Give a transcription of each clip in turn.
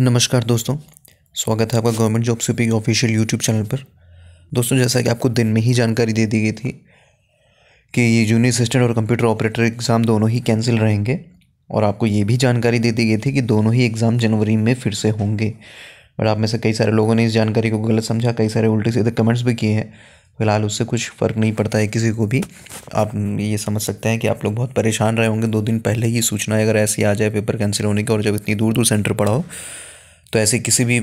नमस्कार दोस्तों स्वागत है आपका गवर्नमेंट जॉब यूपी के ऑफिशियल यूट्यूब चैनल पर दोस्तों जैसा कि आपको दिन में ही जानकारी दे दी गई थी कि ये जूनियर असिस्टेंट और कंप्यूटर ऑपरेटर एग्ज़ाम दोनों ही कैंसिल रहेंगे और आपको ये भी जानकारी दे दी गई थी कि दोनों ही एग्ज़ाम जनवरी में फिर से होंगे और आप में से कई सारे लोगों ने इस जानकारी को गलत समझा कई सारे उल्टे सीधे कमेंट्स भी किए हैं फ़िलहाल उससे कुछ फ़र्क नहीं पड़ता है किसी को भी आप ये समझ सकते हैं कि आप लोग बहुत परेशान रहे होंगे दो दिन पहले ही सूचना अगर ऐसी आ जाए पेपर कैंसिल होने की और जब इतनी दूर दूर सेंटर पड़ा हो तो ऐसी किसी भी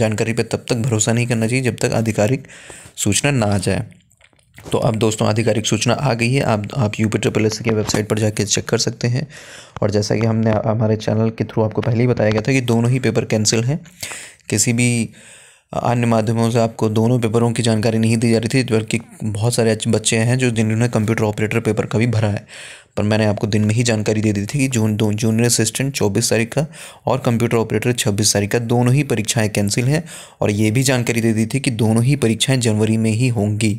जानकारी पर तब तक भरोसा नहीं करना चाहिए जब तक आधिकारिक सूचना ना आ जाए तो अब दोस्तों आधिकारिक सूचना आ गई है आप आप यू पी ट्रिपल एस की वेबसाइट पर जाके चेक कर सकते हैं और जैसा कि हमने हमारे चैनल के थ्रू आपको पहले ही बताया गया था कि दोनों ही पेपर कैंसिल हैं किसी भी अन्य माध्यमों से आपको दोनों पेपरों की जानकारी नहीं दी जा रही थी बल्कि बहुत सारे बच्चे हैं जो जिन्होंने कंप्यूटर ऑपरेटर पेपर का भी भरा है पर मैंने आपको दिन में ही जानकारी दे दी थी कि जून दो जूनियर असिस्टेंट चौबीस तारीख का और कंप्यूटर ऑपरेटर छब्बीस तारीख का दोनों ही परीक्षाएं कैंसिल हैं और ये भी जानकारी दे दी थी कि दोनों ही परीक्षाएं जनवरी में ही होंगी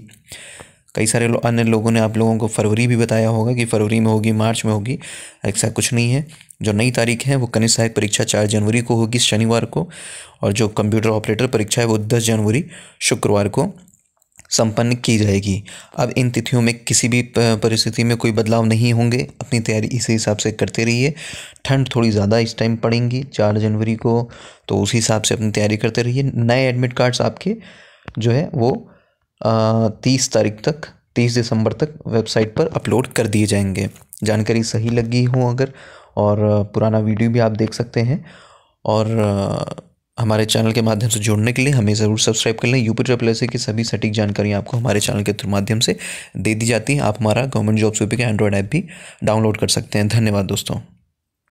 कई सारे लो, अन्य लोगों ने आप लोगों को फरवरी भी बताया होगा कि फरवरी में होगी मार्च में होगी ऐसा कुछ नहीं है जो नई तारीख है वो कनिष्ठ सहायक परीक्षा चार जनवरी को होगी शनिवार को और जो कंप्यूटर ऑपरेटर परीक्षा है वो दस जनवरी शुक्रवार को संपन्न की जाएगी अब इन तिथियों में किसी भी परिस्थिति में कोई बदलाव नहीं होंगे अपनी तैयारी इसी हिसाब से करते रहिए ठंड थोड़ी ज़्यादा इस टाइम पड़ेंगी चार जनवरी को तो उसी हिसाब से अपनी तैयारी करते रहिए नए एडमिट कार्ड्स आपके जो है वो तीस तारीख तक तीस दिसंबर तक वेबसाइट पर अपलोड कर दिए जाएंगे जानकारी सही लगी हो अगर और पुराना वीडियो भी आप देख सकते हैं और हमारे चैनल के माध्यम से जुड़ने के लिए हमें ज़रूर सब्सक्राइब कर लें यूपी ट्रिपल एस की सभी सटीक जानकारियाँ आपको हमारे चैनल के थ्रू माध्यम से दे दी जाती हैं आप हमारा गवर्नमेंट जॉब्स यूपी का एंड्रॉयड ऐप भी डाउनलोड कर सकते हैं धन्यवाद दोस्तों